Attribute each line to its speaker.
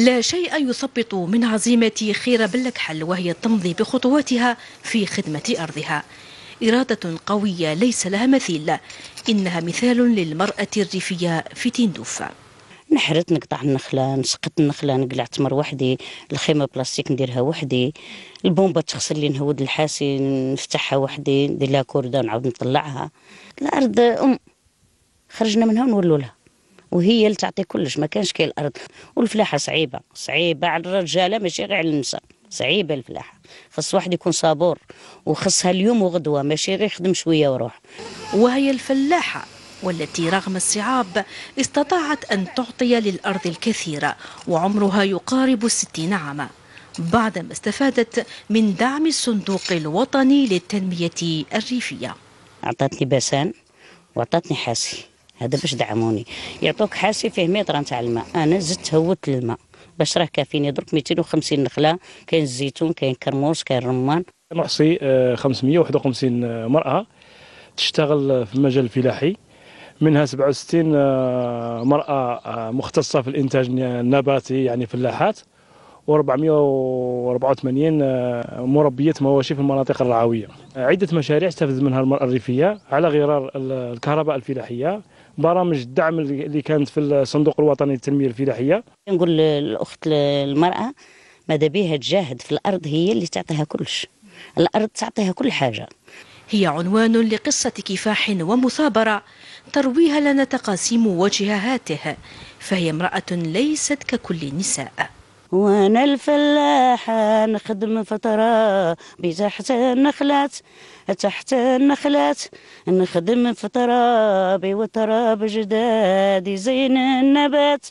Speaker 1: لا شيء يثبط من عزيمة خير بلكحل وهي تمضي بخطواتها في خدمة أرضها إرادة قوية ليس لها مثيل إنها مثال للمرأة الريفية في تندوف
Speaker 2: نحرت نقطع النخله نسقط النخله نقلع تمر وحدي الخيمه بلاستيك نديرها وحدي البومبه تغسل لي نهود الحاسي نفتحها وحدي ندير لها كورده نعاود نطلعها الارض ام خرجنا منها ونولولها لها وهي اللي تعطي كلش ما كانش كاين الارض والفلاحه صعيبه صعيبه على الرجاله ماشي غير على النساء صعيبه الفلاحه خص واحد يكون صبور
Speaker 1: وخصها اليوم وغدوه ماشي غير يخدم شويه وروح وهي الفلاحه والتي رغم الصعاب استطاعت أن تعطي للأرض الكثيره وعمرها يقارب الستين عاما بعدما استفادت من دعم الصندوق الوطني للتنمية الريفية
Speaker 2: أعطتني بسان وأعطتني حاسي هذا باش دعموني يعطوك حاسي فيه ميطره نتاع الماء انا زدت هوت الماء باش راه كافيني درك 250 نخله كاين الزيتون كاين كرموس كاين الرمان
Speaker 3: نحصي 551 مراه تشتغل في المجال الفلاحي منها 67 آه، مرأة آه، مختصة في الإنتاج النباتي يعني فلاحات و484 آه، مربية مواشي في المناطق الرعوية عدة مشاريع استفدت منها المرأة الريفية على غرار الكهرباء الفلاحية برامج الدعم اللي كانت في الصندوق الوطني للتنميه الفلاحيه نقول الاخت
Speaker 2: المراه ماذا بها تجاهد في الارض هي اللي تعطيها كلش الارض
Speaker 1: تعطيها كل حاجه هي عنوان لقصة كفاح ومثابرة ترويها لنا تقاسيم وجه هاته فهي امرأة ليست ككل النساء
Speaker 2: وانا الفلاحة نخدم فترة بتحت النخلات تحت النخلات نخدم فترة بوتراب جدادي زين النبات